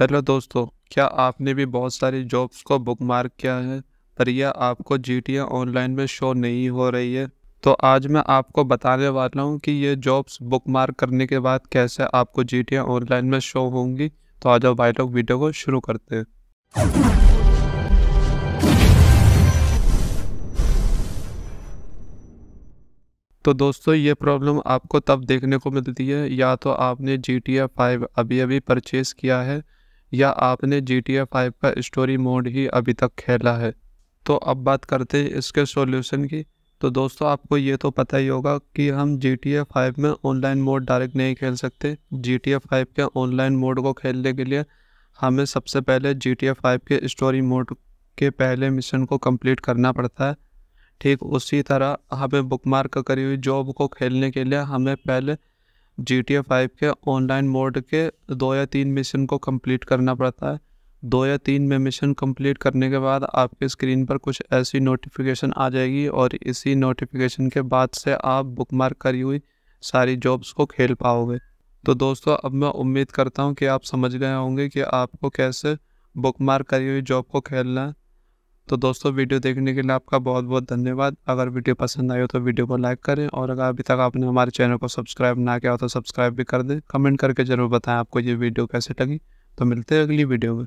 hello दोस्तों क्या आपने भी बहुत सारी जॉब्स को बुक मार्क किया है पर यह आपको जी टी ऑनलाइन में शो नहीं हो रही है तो आज मैं आपको बताने वाला हूँ कि ये जॉब्स बुक मार्क करने के बाद कैसे आपको जी टी ऑनलाइन में शो होंगी तो आज आप वाइट वीडियो को शुरू करते हैं तो दोस्तों ये प्रॉब्लम आपको तब देखने को मिलती है या तो आपने जी टी फाइव अभी अभी परचेज़ किया है या आपने जी टी ए फाइव का स्टोरी मोड ही अभी तक खेला है तो अब बात करते हैं इसके सॉल्यूशन की तो दोस्तों आपको ये तो पता ही होगा कि हम जी टी ए फाइव में ऑनलाइन मोड डायरेक्ट नहीं खेल सकते जी टी ए फाइव के ऑनलाइन मोड को खेलने के लिए हमें सबसे पहले जी टी ए फाइव के स्टोरी मोड के पहले मिशन को कंप्लीट करना पड़ता है ठीक उसी तरह हमें बुक मार्क करी हुई जॉब को खेलने के लिए हमें पहले जी टी ए फाइव के ऑनलाइन मोड के दो या तीन मिशन को कंप्लीट करना पड़ता है दो या तीन में मिशन कंप्लीट करने के बाद आपके स्क्रीन पर कुछ ऐसी नोटिफिकेशन आ जाएगी और इसी नोटिफिकेशन के बाद से आप बुक मार्क करी हुई सारी जॉब्स को खेल पाओगे तो दोस्तों अब मैं उम्मीद करता हूँ कि आप समझ गए होंगे कि आपको कैसे बुक मार्क करी हुई जॉब को खेलना है तो दोस्तों वीडियो देखने के लिए आपका बहुत बहुत धन्यवाद अगर वीडियो पसंद आई हो तो वीडियो को लाइक करें और अगर अभी तक आपने हमारे चैनल को सब्सक्राइब ना किया हो तो सब्सक्राइब भी कर दें कमेंट करके ज़रूर बताएं आपको ये वीडियो कैसे लगी तो मिलते हैं अगली वीडियो में